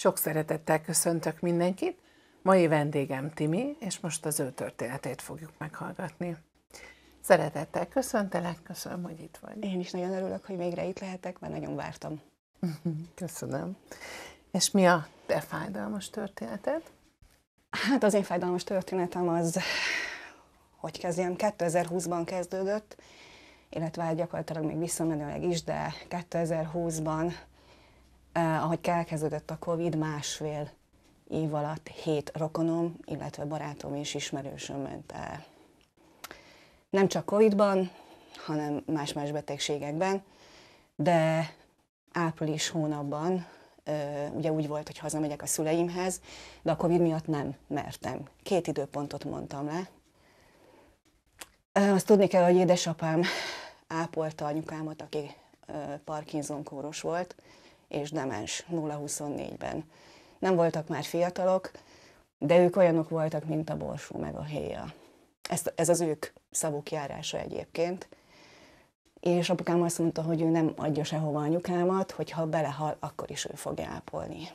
Sok szeretettel köszöntök mindenkit. Mai vendégem Timi, és most az ő történetét fogjuk meghallgatni. Szeretettel köszöntelek, köszönöm, hogy itt vagy. Én is nagyon örülök, hogy végre itt lehetek, mert nagyon vártam. Köszönöm. És mi a te fájdalmas történeted? Hát az én fájdalmas történetem az, hogy kezdjem, 2020-ban kezdődött, illetve hát gyakorlatilag még visszamenőleg is, de 2020-ban Eh, ahogy elkezdődött a Covid, másfél év alatt hét rokonom, illetve barátom és ismerősöm ment el. Nem csak Covid-ban, hanem más-más betegségekben, de április hónapban eh, ugye úgy volt, hogy hazamegyek a szüleimhez, de a Covid miatt nem mertem. Két időpontot mondtam le. Eh, azt tudni kell, hogy édesapám ápolta anyukámat, aki eh, Parkinson kóros volt, és demens 0-24-ben. Nem voltak már fiatalok, de ők olyanok voltak, mint a borsú meg a héja. Ez, ez az ők szavuk járása egyébként. És apukám azt mondta, hogy ő nem adja sehova anyukámat, hogy ha belehal, akkor is ő fogja ápolni.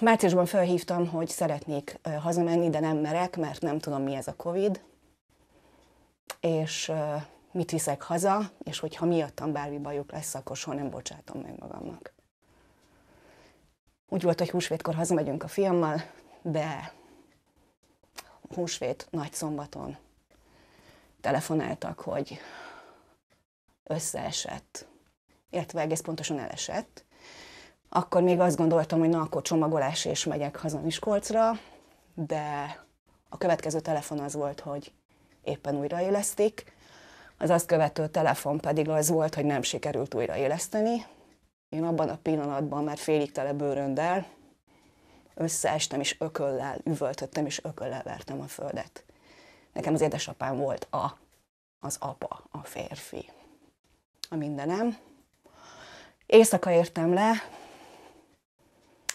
Márciusban felhívtam, hogy szeretnék hazamenni, de nem merek, mert nem tudom, mi ez a Covid. És mit viszek haza, és hogyha miattam bármi bajuk lesz, akkor soha nem bocsátom meg magamnak. Úgy volt, hogy húsvétkor hazamegyünk a fiammal, de húsvét nagy szombaton telefonáltak, hogy összeesett, illetve egész pontosan elesett. Akkor még azt gondoltam, hogy na, akkor csomagolás és megyek haza Miskolcra, de a következő telefon az volt, hogy éppen újraélesztik, az azt követő telefon pedig az volt, hogy nem sikerült újraéleszteni. Én abban a pillanatban már félig tele bőröndel, összeestem és ököllel üvöltöttem és ököllel vertem a földet. Nekem az édesapám volt a, az apa, a férfi. A mindenem. Éjszaka értem le,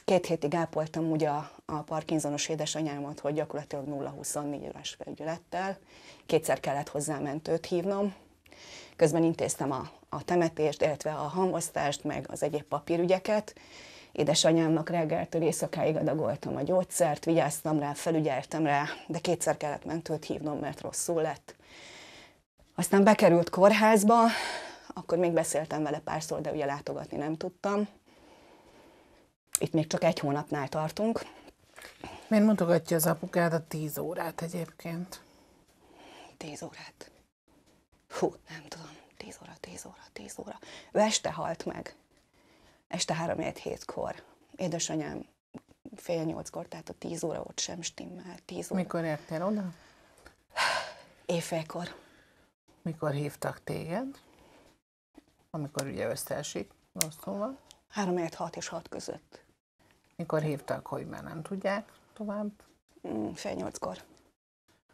Két hétig ápoltam ugye a, a parkinzonos édesanyámat, hogy gyakorlatilag 0-24 éves felgyülettel. Kétszer kellett hozzá mentőt hívnom. Közben intéztem a, a temetést, illetve a hangosztást, meg az egyéb papírügyeket. Édesanyámnak reggeltől éjszakáig adagoltam a gyógyszert, vigyáztam rá, felügyeltem rá, de kétszer kellett mentőt hívnom, mert rosszul lett. Aztán bekerült kórházba, akkor még beszéltem vele párszor, de ugye látogatni nem tudtam itt még csak egy hónapnál tartunk. Miért mutogatja az apukád a tíz órát egyébként? Tíz órát. Hú, nem tudom. Tíz óra, tíz óra, tíz óra. Ő este halt meg. Este három egy hétkor. Édesanyám fél nyolckor, tehát a tíz óra ott sem stimmel. Tíz óra. Mikor értél oda? Éjfélkor. Mikor hívtak téged? Amikor ugye összeesik, rosszul szóval. van. 3 6 és 6 között. Mikor hívtak, hogy már nem tudják tovább? Mm, fél nyolckor.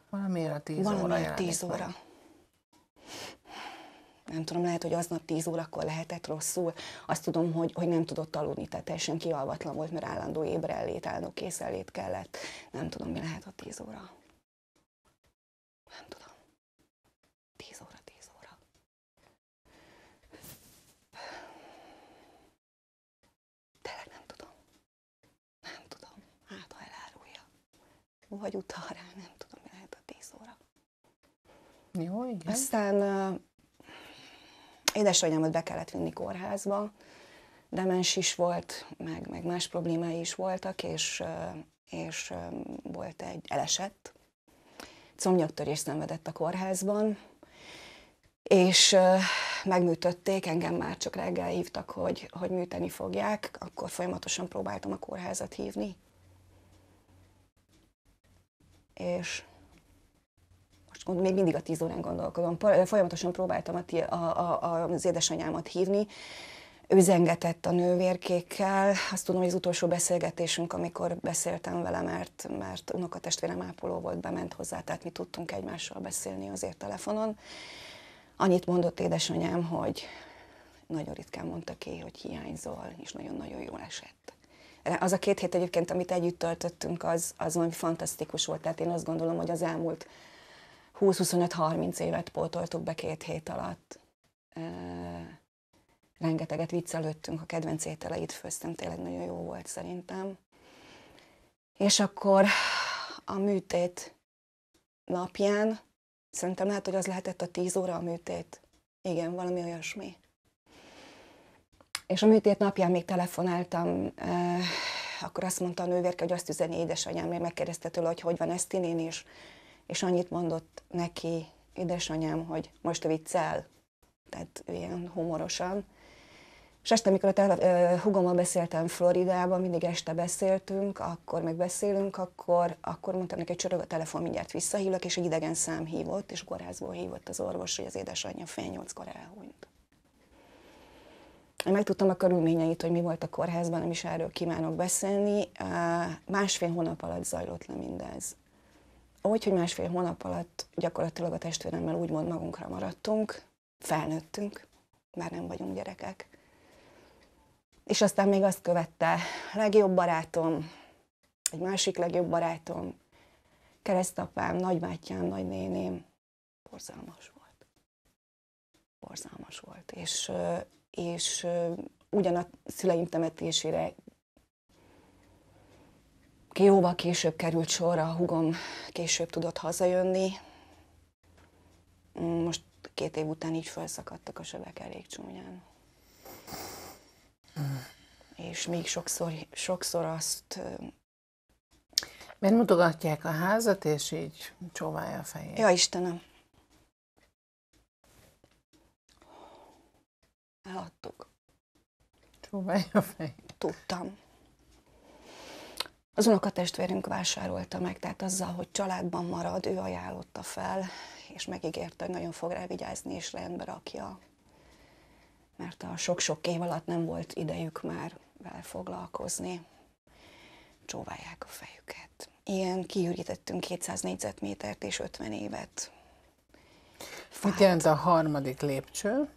Valamiért a 10 Valamiért óra Valamiért 10 óra. Meg. Nem tudom, lehet, hogy aznap 10 órakor lehetett rosszul. Azt tudom, hogy, hogy nem tudott aludni, tehát teljesen kialvatlan volt, mert állandó ébrellét, állandó készenlét kellett. Nem tudom, mi lehet a 10 óra. vagy rá, nem tudom, mi lehet a 10 óra. Jó, igen. Aztán uh, édesanyámat be kellett vinni kórházba, demens is volt, meg, meg más problémái is voltak, és, és volt egy elesett, combnyaktörést szenvedett a kórházban, és megműtötték, engem már csak reggel hívtak, hogy, hogy műteni fogják, akkor folyamatosan próbáltam a kórházat hívni, és most még mindig a tíz órán gondolkodom. Folyamatosan próbáltam a, a, a, az édesanyámat hívni, üzengetett a nővérkékkel. Azt tudom, hogy az utolsó beszélgetésünk, amikor beszéltem vele, mert, mert unokatestvérem ápoló volt, bement hozzá, tehát mi tudtunk egymással beszélni azért telefonon. Annyit mondott édesanyám, hogy nagyon ritkán mondta ki, hogy hiányzol, és nagyon-nagyon jól esett. Az a két hét egyébként, amit együtt töltöttünk, az, az valami fantasztikus volt. Tehát én azt gondolom, hogy az elmúlt 20-25-30 évet pótoltuk be két hét alatt. E, rengeteget viccelődtünk, a kedvenc ételeit főztem, tényleg nagyon jó volt szerintem. És akkor a műtét napján, szerintem lehet, hogy az lehetett a 10 óra a műtét. Igen, valami olyasmi. És a műtét napján még telefonáltam, eh, akkor azt mondta a nővérke, hogy azt üzeni édesanyám, mert megkérdezte tőle, hogy hogy van ezt tinén is, és annyit mondott neki édesanyám, hogy most viccel, tehát ilyen humorosan. És este, amikor a tele, eh, hugommal beszéltem Floridában, mindig este beszéltünk, akkor megbeszélünk, akkor, akkor mondtam neki, hogy csörög a telefon, mindjárt visszahívlak, és egy idegen szám hívott, és kórházból hívott az orvos, hogy az édesanyja fél nyolckor elhunyt. Én megtudtam a körülményeit, hogy mi volt a kórházban, nem is erről kívánok beszélni. Másfél hónap alatt zajlott le mindez. Úgy, hogy másfél hónap alatt gyakorlatilag a testvéremmel úgymond magunkra maradtunk, felnőttünk, már nem vagyunk gyerekek. És aztán még azt követte legjobb barátom, egy másik legjobb barátom, keresztapám, nagybátyám, nagynéném. Borzalmas volt. Borzalmas volt. És és ugyan a szüleim temetésére jóval később került sorra, a hugom később tudott hazajönni. Mm, most két év után így felszakadtak a sebek elég csúnyán. Mm. És még sokszor, sokszor azt... Mert mutogatják a házat, és így csóválja a fejét. Ja, Istenem. eladtuk. Csóválj a fej. Tudtam. Az unokatestvérünk vásárolta meg, tehát azzal, hogy családban marad, ő ajánlotta fel, és megígérte, hogy nagyon fog rá vigyázni, és rendbe rakja. Mert a sok-sok év alatt nem volt idejük már vele foglalkozni. Csóválják a fejüket. Ilyen kiürítettünk 200 négyzetmétert és 50 évet. Fát. Mit jelent a harmadik lépcső?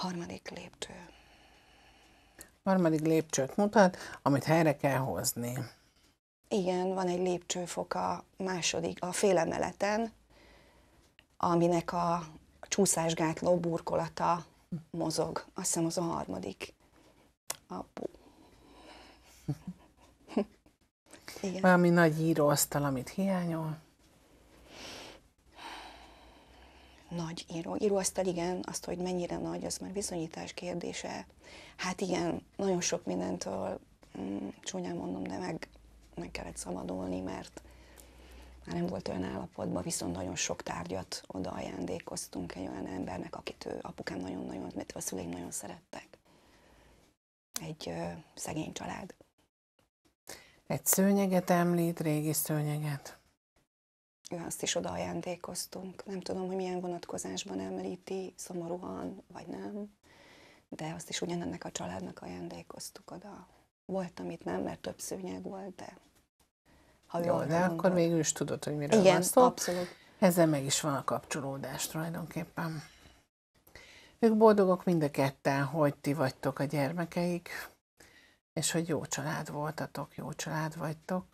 harmadik lépcső. Harmadik lépcsőt mutat, amit helyre kell hozni. Igen, van egy lépcsőfok a második, a félemeleten, aminek a csúszásgátló burkolata mozog. Azt hiszem az a harmadik. Apu. Igen. Valami nagy íróasztal, amit hiányol. nagy író. Íróasztal igen, azt, hogy mennyire nagy, az már bizonyítás kérdése. Hát igen, nagyon sok mindentől, mm, csúnyán mondom, de meg, meg kellett szabadulni, mert már nem volt olyan állapotban, viszont nagyon sok tárgyat oda ajándékoztunk egy olyan embernek, akit ő, apukám nagyon-nagyon, mert a szüleim nagyon szerettek. Egy ö, szegény család. Egy szőnyeget említ, régi szőnyeget azt is oda ajándékoztunk. Nem tudom, hogy milyen vonatkozásban említi, szomorúan, vagy nem, de azt is ugyanennek a családnak ajándékoztuk oda. Volt, amit nem, mert több szőnyeg volt, de ha Jó, de akkor végül is tudod, hogy miről Igen, van szó. abszolút. Ezzel meg is van a kapcsolódás tulajdonképpen. Ők boldogok mind a ketten, hogy ti vagytok a gyermekeik, és hogy jó család voltatok, jó család vagytok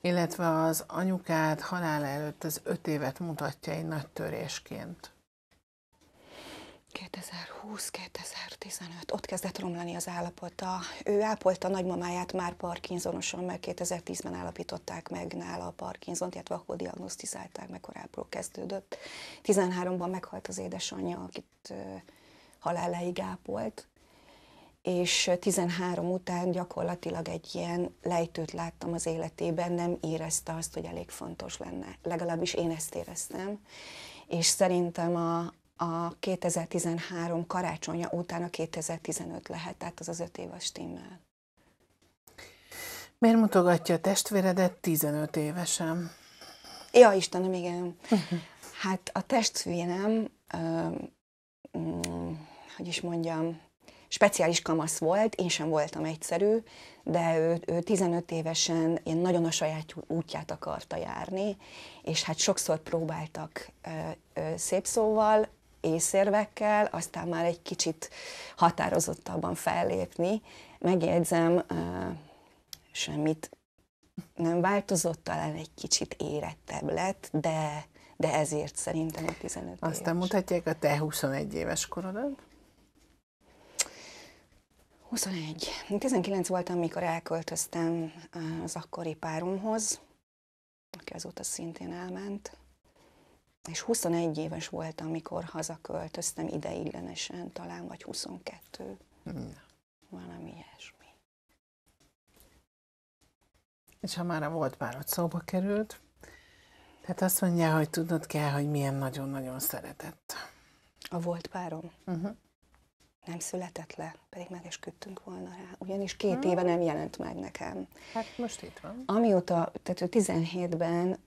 illetve az anyukád halál előtt az öt évet mutatja egy nagy törésként. 2020-2015, ott kezdett romlani az állapota. Ő ápolta nagymamáját már Parkinsonosan, mert 2010-ben állapították meg nála a Parkinsont, illetve akkor diagnosztizálták, meg korábbról kezdődött. 13-ban meghalt az édesanyja, akit haláláig ápolt és 13 után gyakorlatilag egy ilyen lejtőt láttam az életében, nem érezte azt, hogy elég fontos lenne. Legalábbis én ezt éreztem, és szerintem a, a 2013 karácsonya után a 2015 lehet, tehát az az öt éves stimmel. Miért mutogatja a testvéredet 15 évesen? Ja, Istenem, igen. hát a testvérem, ö, m, mm, hogy is mondjam, speciális kamasz volt, én sem voltam egyszerű, de ő, ő 15 évesen én nagyon a saját útját akarta járni, és hát sokszor próbáltak ö, ö, szép szóval, észérvekkel, aztán már egy kicsit határozottabban fellépni. Megjegyzem, ö, semmit nem változott, talán egy kicsit érettebb lett, de, de ezért szerintem a 15 Aztán mutatják a te 21 éves korodat. 21. 19 voltam, mikor elköltöztem az akkori páromhoz, aki azóta szintén elment, és 21 éves voltam, amikor hazaköltöztem ideiglenesen, talán vagy 22. Hmm. Valami ilyesmi. És ha már a volt párod szóba került, hát azt mondja, hogy tudnod kell, hogy milyen nagyon-nagyon szeretett. A volt párom? Uh-huh nem született le, pedig meg is küldtünk volna rá. Ugyanis két hmm. éve nem jelent meg nekem. Hát most itt van. Amióta, tehát ő 17-ben,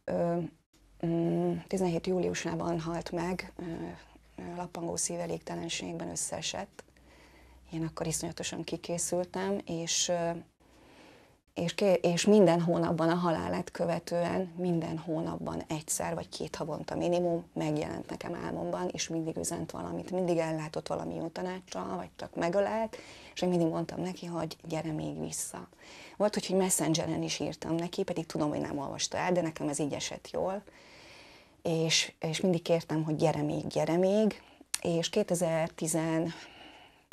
17 mm, júliusában halt meg, lappangó szívelégtelenségben összeesett. Én akkor iszonyatosan kikészültem, és és, és minden hónapban a halálát követően, minden hónapban egyszer vagy két havonta minimum megjelent nekem álmomban, és mindig üzent valamit, mindig ellátott valami jó tanácssal, vagy csak megölelt, és én mindig mondtam neki, hogy gyere még vissza. Volt, hogy messengeren is írtam neki, pedig tudom, hogy nem olvasta el, de nekem ez így esett jól, és, és mindig kértem, hogy gyere még, gyere még, és 2010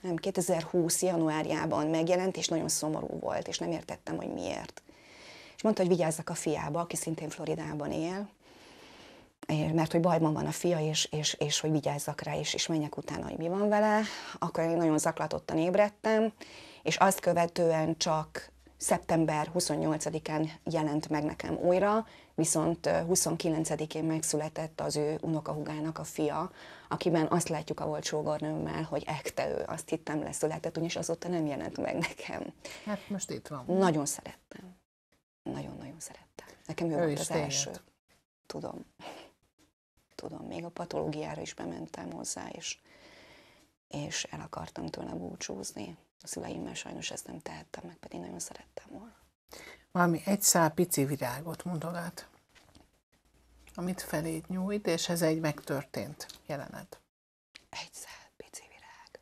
nem, 2020. januárjában megjelent, és nagyon szomorú volt, és nem értettem, hogy miért. És mondta, hogy vigyázzak a fiába, aki szintén Floridában él, mert hogy bajban van a fia, és, és, és hogy vigyázzak rá, és, és menjek utána, hogy mi van vele. Akkor én nagyon zaklatottan ébredtem, és azt követően csak szeptember 28-án jelent meg nekem újra, viszont 29-én megszületett az ő unokahugának a fia, akiben azt látjuk a volt sógornőmmel, hogy ekte ő, azt hittem leszületett, ugyanis azóta nem jelent meg nekem. Hát most itt van. Nagyon szerettem. Nagyon-nagyon szerettem. Nekem ő, ő volt az téged. első. Tudom. Tudom, még a patológiára is bementem hozzá, és és el akartam tőle búcsúzni. A szüleimmel sajnos ezt nem tehettem meg, pedig nagyon szerettem volna. Valami egy szál pici virágot mondogat, amit feléd nyújt, és ez egy megtörtént jelenet. Egy szál pici virág.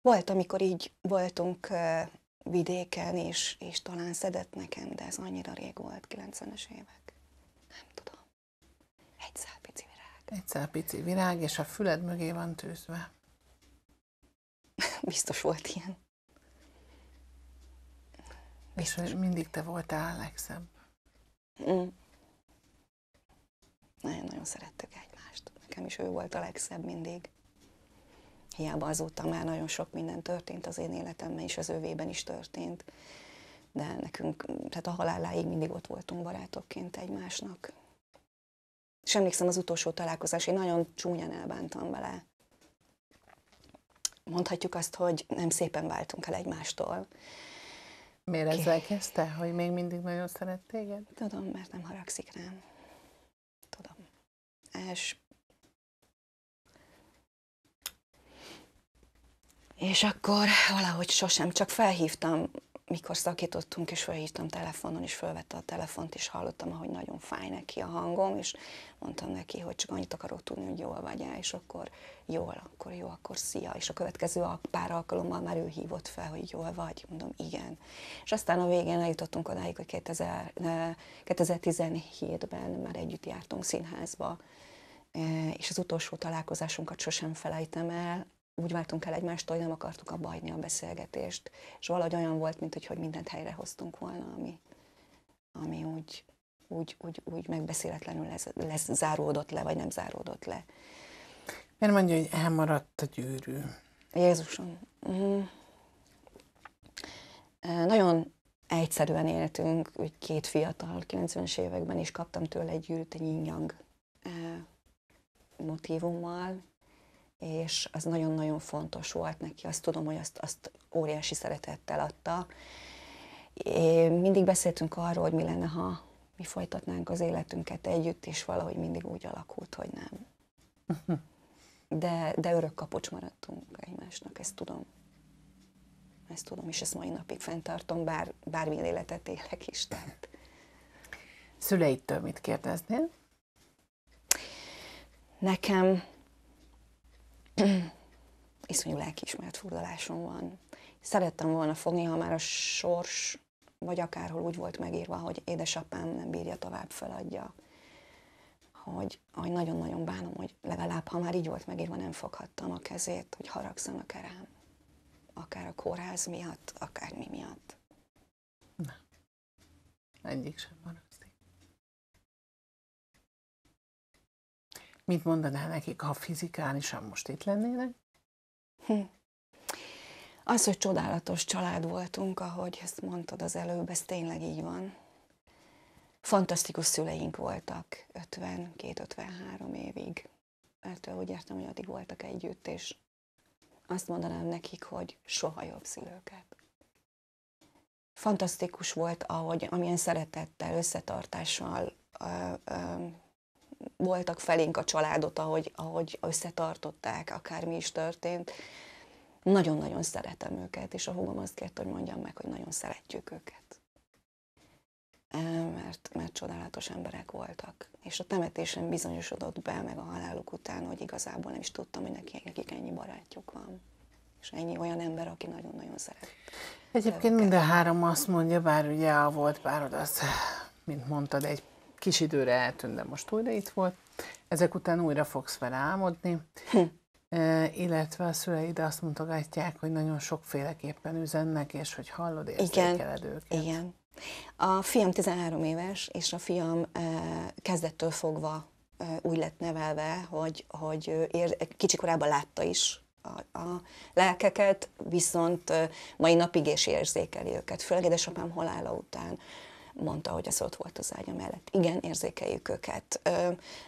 Volt, amikor így voltunk vidéken, és, és talán szedett nekem, de ez annyira rég volt, 90-es évek. Nem tudom. Egy szál pici virág. Egy szál pici virág, és a füled mögé van tűzve. Biztos volt ilyen. Biztos. És mindig te voltál a legszebb. Mm. Nagyon-nagyon szerettük egymást. Nekem is ő volt a legszebb mindig. Hiába azóta már nagyon sok minden történt az én életemben, és az ővében is történt. De nekünk, tehát a haláláig mindig ott voltunk barátokként egymásnak. És emlékszem az utolsó találkozás, én nagyon csúnyan elbántam vele mondhatjuk azt, hogy nem szépen váltunk el egymástól. Miért okay. kezdte, hogy még mindig nagyon szeret téged? Tudom, mert nem haragszik rám. Tudom. És... És akkor valahogy sosem, csak felhívtam mikor szakítottunk, és felhívtam telefonon, és felvette a telefont, és hallottam, ahogy nagyon fáj neki a hangom, és mondtam neki, hogy csak annyit akarok tudni, hogy jól vagy és akkor jól, akkor jó, akkor szia. És a következő pár alkalommal már ő hívott fel, hogy jól vagy, mondom, igen. És aztán a végén eljutottunk odáig, hogy 2000, 2017-ben már együtt jártunk színházba, e, és az utolsó találkozásunkat sosem felejtem el, úgy váltunk el egymástól, hogy nem akartuk abba hagyni a beszélgetést. És valahogy olyan volt, mint hogy, hogy mindent helyre hoztunk volna, ami, ami úgy, úgy, úgy, úgy megbeszéletlenül lesz, lesz, záródott le, vagy nem záródott le. Mert mondja, hogy elmaradt a gyűrű. Jézusom. uh Nagyon egyszerűen éltünk, úgy két fiatal, 90-es években is kaptam tőle egy gyűrűt, egy yin motívummal, és az nagyon-nagyon fontos volt neki, azt tudom, hogy azt, azt óriási szeretettel adta. É, mindig beszéltünk arról, hogy mi lenne, ha mi folytatnánk az életünket együtt, és valahogy mindig úgy alakult, hogy nem. De, de örök kapocs maradtunk egymásnak, ezt tudom. Ezt tudom, és ezt mai napig fenntartom, bár bármilyen életet élek is. Tehát. Szüleidtől mit kérdeznél? Nekem iszonyú lelkiismeret furdalásom van. Szerettem volna fogni, ha már a sors, vagy akárhol úgy volt megírva, hogy édesapám nem bírja tovább, feladja. Hogy, hogy nagyon-nagyon bánom, hogy legalább, ha már így volt megírva, nem foghattam a kezét, hogy haragszanak a Akár a kórház miatt, akár mi miatt. Nem. Egyik sem maradt. Mit mondanál nekik, ha fizikálisan most itt lennének? Hm. Az, hogy csodálatos család voltunk, ahogy ezt mondtad az előbb, ez tényleg így van. Fantasztikus szüleink voltak 52-53 évig, mert úgy értem, hogy addig voltak együtt, és azt mondanám nekik, hogy soha jobb szülőket. Fantasztikus volt, ahogy amilyen szeretettel, összetartással ö, ö, voltak felénk a családot, ahogy, ahogy összetartották, akármi is történt. Nagyon-nagyon szeretem őket, és a húgom azt kérte, hogy mondjam meg, hogy nagyon szeretjük őket. Mert, mert csodálatos emberek voltak. És a temetésen bizonyosodott be, meg a haláluk után, hogy igazából nem is tudtam, hogy nekik, nekik ennyi barátjuk van. És ennyi olyan ember, aki nagyon-nagyon szeret. Egyébként mind a három azt mondja, bár ugye a volt párod az, mint mondtad, egy kis időre eltűnt, de most újra itt volt. Ezek után újra fogsz vele álmodni, e, illetve a szüleid azt mutogatják, hogy nagyon sokféleképpen üzennek, és hogy hallod, érzékeled igen, őket. Igen. A fiam 13 éves, és a fiam e, kezdettől fogva e, úgy lett nevelve, hogy, hogy ér, kicsikorában látta is a, a lelkeket, viszont mai napig is érzékeli őket, főleg édesapám halála után mondta, hogy az ott volt az ágya mellett. Igen, érzékeljük őket.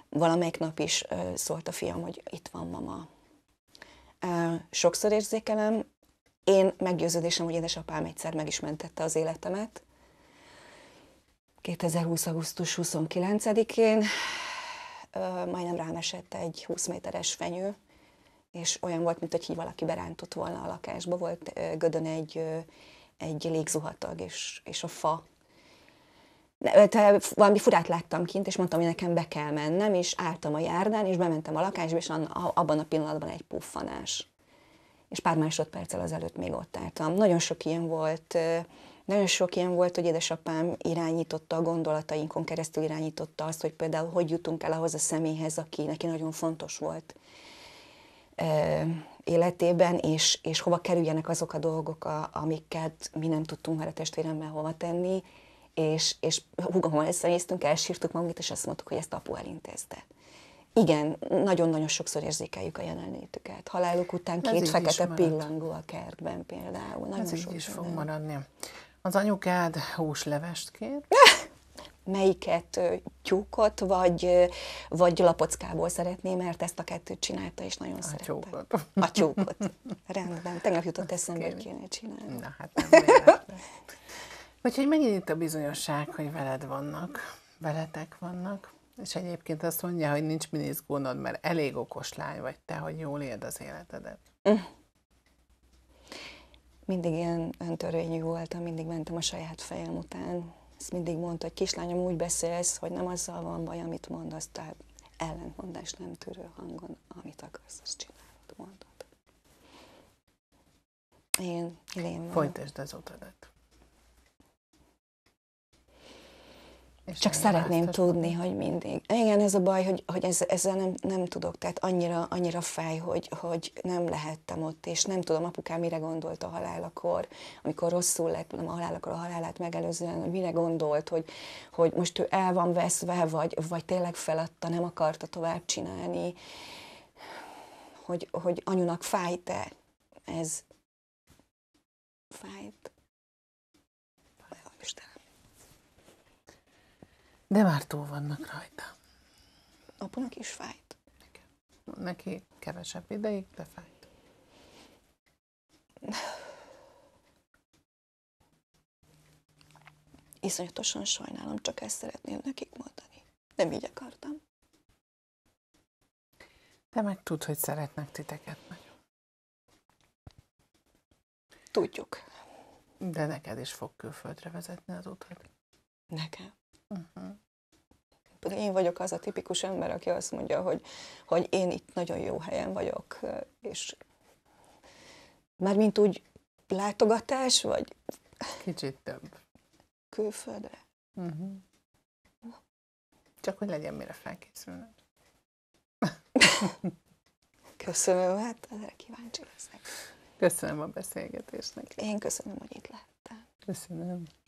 Valamelyik nap is szólt a fiam, hogy itt van mama. Sokszor érzékelem, én meggyőződésem, hogy édesapám egyszer meg is mentette az életemet. 2020. augusztus 29-én majdnem rám esett egy 20 méteres fenyő, és olyan volt, mint hogy valaki berántott volna a lakásba. Volt gödön egy, egy légzuhatag, és, és a fa Hát, valami furát láttam kint, és mondtam, hogy nekem be kell mennem, és álltam a járdán, és bementem a lakásba, és abban a pillanatban egy puffanás. És pár másodperccel azelőtt még ott álltam. Nagyon sok ilyen volt, nagyon sok ilyen volt, hogy édesapám irányította a gondolatainkon keresztül irányította azt, hogy például hogy jutunk el ahhoz a személyhez, aki neki nagyon fontos volt életében, és, és hova kerüljenek azok a dolgok, amiket mi nem tudtunk már a testvéremmel hova tenni, és, és húgommal összenéztünk, elsírtuk magunkat, és azt mondtuk, hogy ezt apu elintézte. Igen, nagyon-nagyon sokszor érzékeljük a jelenlétüket. Haláluk után Ez két fekete pillangó a kertben például. Nagyon Ez így is fog maradni. Az anyukád húslevest kér? melyiket tyúkot vagy, vagy lapockából szeretné, mert ezt a kettőt csinálta, és nagyon a szerette. Tyúkot. A tyúkot. Rendben. Tegnap jutott eszembe, hogy kéne csinálni. Na hát nem Vagy hogy megint itt a bizonyosság, hogy veled vannak, veletek vannak, és egyébként azt mondja, hogy nincs minisz gondod, mert elég okos lány vagy te, hogy jól éld az életedet. Mm. Mindig ilyen öntörvényű voltam, mindig mentem a saját fejem után. Ezt mindig mondta, hogy kislányom úgy beszélsz, hogy nem azzal van baj, amit mondasz, tehát ellentmondás nem tűrő hangon, amit akarsz, azt csinálod, mondod. Én, én Folytasd az utadat. És Csak szeretném tudni, mondani. hogy mindig. Igen, ez a baj, hogy, hogy ez, ezzel nem, nem tudok, tehát annyira, annyira fáj, hogy, hogy nem lehettem ott, és nem tudom, apukám mire gondolt a halálakor, amikor rosszul lett, nem a halálakor, a halálát megelőzően, mire gondolt, hogy, hogy most ő el van veszve, vagy, vagy tényleg feladta, nem akarta tovább csinálni, hogy, hogy anyunak fájt-e ez fájt. De már túl vannak rajta. Apunak is fájt. Nekem. Neki kevesebb ideig, de fájt. Iszonyatosan sajnálom, csak ezt szeretném nekik mondani. Nem így akartam. Te meg tud, hogy szeretnek titeket nagyon. Tudjuk. De neked is fog külföldre vezetni az utat. Nekem? Uh-huh. Én vagyok az a tipikus ember, aki azt mondja, hogy, hogy én itt nagyon jó helyen vagyok, és már mint úgy látogatás, vagy... Kicsit több. Külföldre. Uh-huh. Csak hogy legyen mire felkészülni. Köszönöm, hát erre kíváncsi leszek. Köszönöm a beszélgetésnek. Én köszönöm, hogy itt lehettem. Köszönöm.